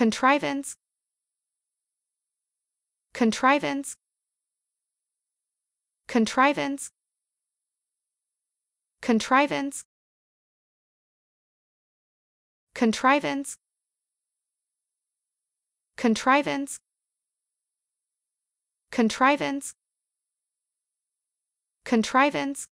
contrivance contrivance contrivance contrivance contrivance contrivance contrivance contrivance